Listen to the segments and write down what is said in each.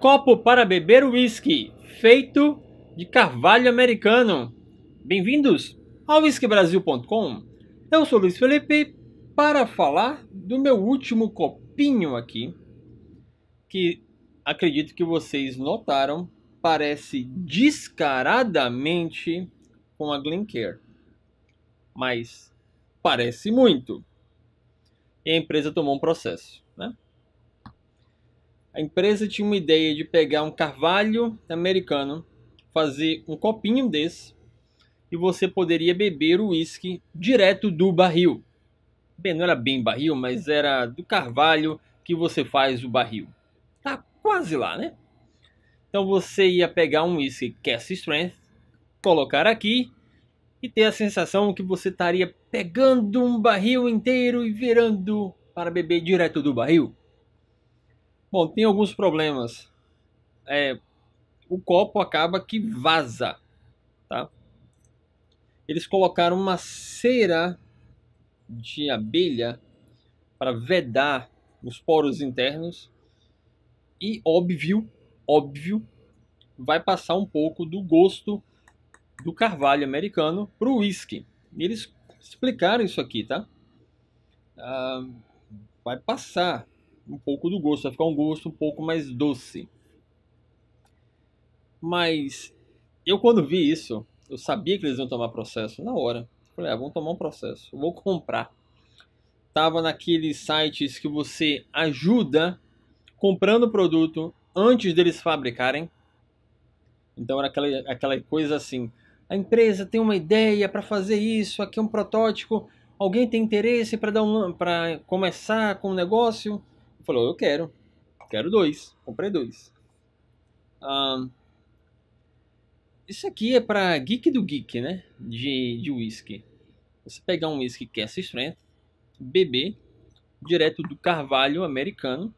copo para beber whisky, feito de carvalho americano. Bem-vindos ao whiskybrasil.com. Eu sou Luiz Felipe para falar do meu último copinho aqui, que acredito que vocês notaram, parece descaradamente com a Glencare, Mas parece muito. E a empresa tomou um processo, né? A empresa tinha uma ideia de pegar um carvalho americano, fazer um copinho desse e você poderia beber o uísque direto do barril. Bem, não era bem barril, mas era do carvalho que você faz o barril. Tá quase lá, né? Então você ia pegar um uísque Cast Strength, colocar aqui e ter a sensação que você estaria pegando um barril inteiro e virando para beber direto do barril. Bom, tem alguns problemas. É, o copo acaba que vaza, tá? Eles colocaram uma cera de abelha para vedar os poros internos e óbvio, óbvio, vai passar um pouco do gosto do carvalho americano para o whisky. Eles explicaram isso aqui, tá? Ah, vai passar, um pouco do gosto, vai ficar um gosto um pouco mais doce. Mas eu quando vi isso, eu sabia que eles iam tomar processo na hora. falei, ah, vão tomar um processo, eu vou comprar. Tava naqueles sites que você ajuda comprando o produto antes deles fabricarem. Então era aquela, aquela coisa assim, a empresa tem uma ideia para fazer isso, aqui é um protótipo, alguém tem interesse para dar um, para começar com o um negócio? falou, eu quero. Quero dois. Comprei dois. isso aqui é para geek do geek, né? De, de whisky. Você pegar um whisky é Cass Strength, beber, direto do carvalho americano.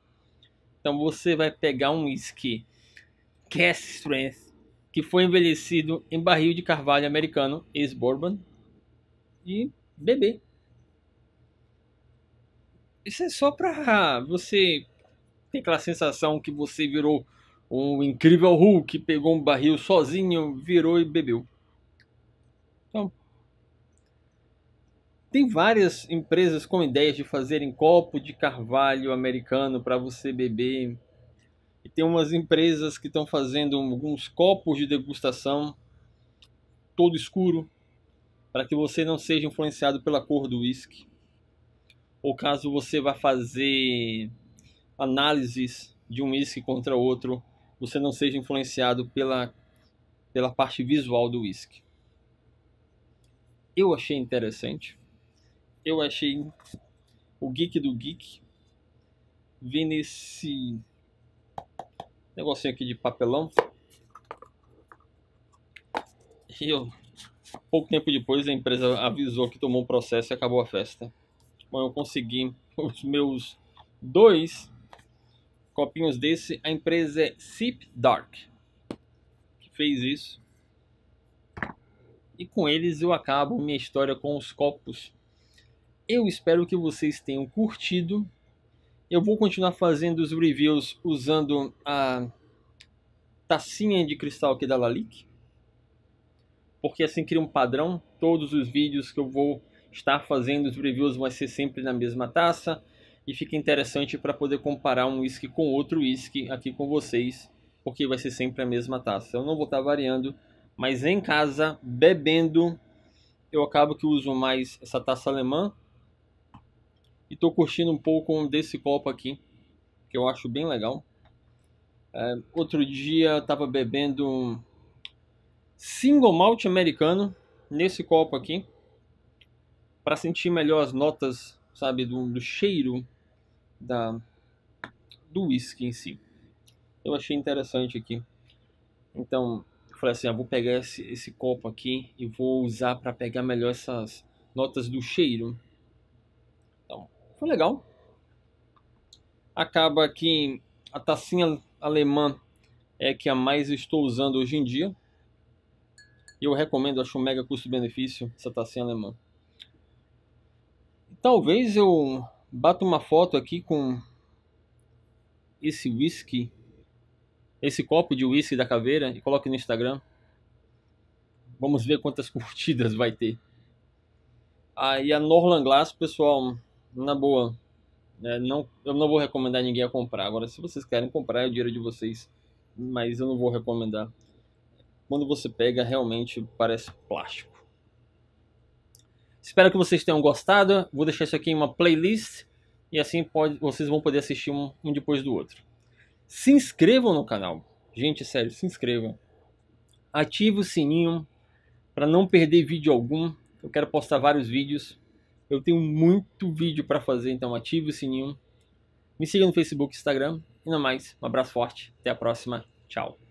Então você vai pegar um whisky é Cass Strength, que foi envelhecido em barril de carvalho americano, ex-bourbon, e beber isso é só pra você ter aquela sensação que você virou um incrível Hulk, pegou um barril sozinho, virou e bebeu. Então, tem várias empresas com ideias de fazerem copo de carvalho americano para você beber. E tem umas empresas que estão fazendo alguns copos de degustação todo escuro para que você não seja influenciado pela cor do uísque ou caso você vá fazer análises de um whisky contra outro, você não seja influenciado pela, pela parte visual do whisky. Eu achei interessante. Eu achei o geek do geek. Vim nesse negocinho aqui de papelão. E eu, pouco tempo depois, a empresa avisou que tomou um processo e acabou a festa. Bom, eu consegui os meus dois copinhos desse. A empresa é Sip Dark, que fez isso. E com eles eu acabo minha história com os copos. Eu espero que vocês tenham curtido. Eu vou continuar fazendo os reviews usando a tacinha de cristal aqui da Lalique. Porque assim cria um padrão. Todos os vídeos que eu vou estar fazendo os reviews vai ser sempre na mesma taça e fica interessante para poder comparar um whisky com outro whisky aqui com vocês, porque vai ser sempre a mesma taça. Eu não vou estar tá variando, mas em casa, bebendo, eu acabo que uso mais essa taça alemã e estou curtindo um pouco desse copo aqui, que eu acho bem legal. É, outro dia estava bebendo um single malt americano nesse copo aqui para sentir melhor as notas, sabe, do, do cheiro da, do whisky em si. Eu achei interessante aqui. Então, eu falei assim, ah, vou pegar esse, esse copo aqui e vou usar para pegar melhor essas notas do cheiro. Então, foi legal. Acaba que a tacinha alemã é que a mais estou usando hoje em dia. E eu recomendo, acho um mega custo-benefício essa tacinha alemã. Talvez eu bato uma foto aqui com esse whisky, esse copo de whisky da caveira e coloque no Instagram. Vamos ver quantas curtidas vai ter. Aí ah, a Norland Glass, pessoal, na boa, é, não, eu não vou recomendar ninguém a comprar. Agora, se vocês querem comprar, é o dinheiro de vocês. Mas eu não vou recomendar. Quando você pega, realmente parece plástico. Espero que vocês tenham gostado. Vou deixar isso aqui em uma playlist e assim pode, vocês vão poder assistir um, um depois do outro. Se inscrevam no canal. Gente, sério, se inscrevam. Ative o sininho para não perder vídeo algum. Eu quero postar vários vídeos. Eu tenho muito vídeo para fazer, então ative o sininho. Me siga no Facebook, Instagram. E não mais, um abraço forte, até a próxima, tchau.